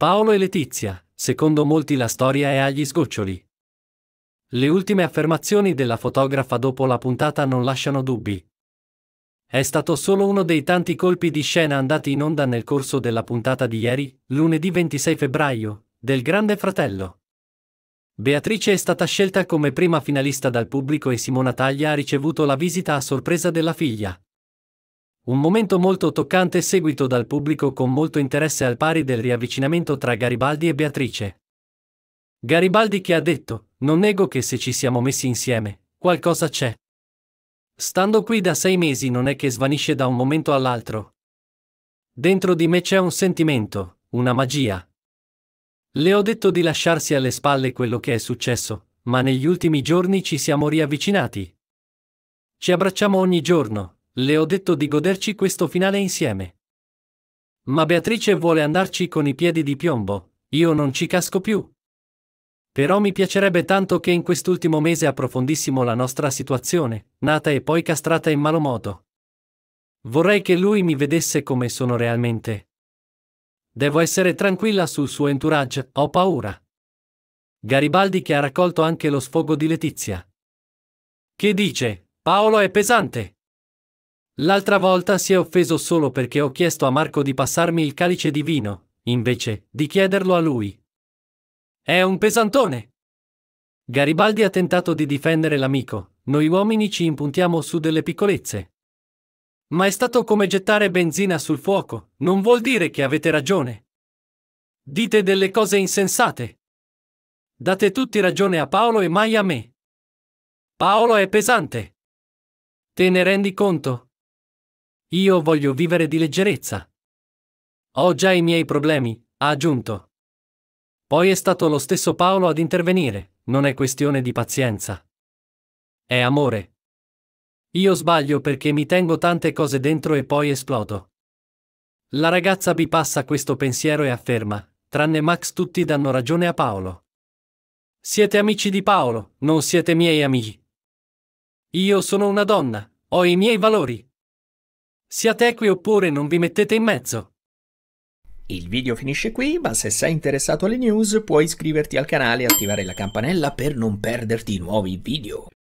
Paolo e Letizia, secondo molti la storia è agli sgoccioli. Le ultime affermazioni della fotografa dopo la puntata non lasciano dubbi. È stato solo uno dei tanti colpi di scena andati in onda nel corso della puntata di ieri, lunedì 26 febbraio, del Grande Fratello. Beatrice è stata scelta come prima finalista dal pubblico e Simona Taglia ha ricevuto la visita a sorpresa della figlia. Un momento molto toccante seguito dal pubblico con molto interesse al pari del riavvicinamento tra Garibaldi e Beatrice. Garibaldi che ha detto, non nego che se ci siamo messi insieme, qualcosa c'è. Stando qui da sei mesi non è che svanisce da un momento all'altro. Dentro di me c'è un sentimento, una magia. Le ho detto di lasciarsi alle spalle quello che è successo, ma negli ultimi giorni ci siamo riavvicinati. Ci abbracciamo ogni giorno, le ho detto di goderci questo finale insieme. Ma Beatrice vuole andarci con i piedi di piombo, io non ci casco più. Però mi piacerebbe tanto che in quest'ultimo mese approfondissimo la nostra situazione, nata e poi castrata in malo modo. Vorrei che lui mi vedesse come sono realmente. Devo essere tranquilla sul suo entourage, ho paura. Garibaldi che ha raccolto anche lo sfogo di Letizia. Che dice? Paolo è pesante. L'altra volta si è offeso solo perché ho chiesto a Marco di passarmi il calice di vino, invece di chiederlo a lui. È un pesantone! Garibaldi ha tentato di difendere l'amico, noi uomini ci impuntiamo su delle piccolezze. Ma è stato come gettare benzina sul fuoco, non vuol dire che avete ragione. Dite delle cose insensate. Date tutti ragione a Paolo e mai a me. Paolo è pesante. Te ne rendi conto? Io voglio vivere di leggerezza. Ho già i miei problemi, ha aggiunto. Poi è stato lo stesso Paolo ad intervenire, non è questione di pazienza. È amore. Io sbaglio perché mi tengo tante cose dentro e poi esplodo. La ragazza bipassa questo pensiero e afferma, tranne Max tutti danno ragione a Paolo. Siete amici di Paolo, non siete miei amici. Io sono una donna, ho i miei valori. Siate equi oppure non vi mettete in mezzo. Il video finisce qui, ma se sei interessato alle news puoi iscriverti al canale e attivare la campanella per non perderti nuovi video.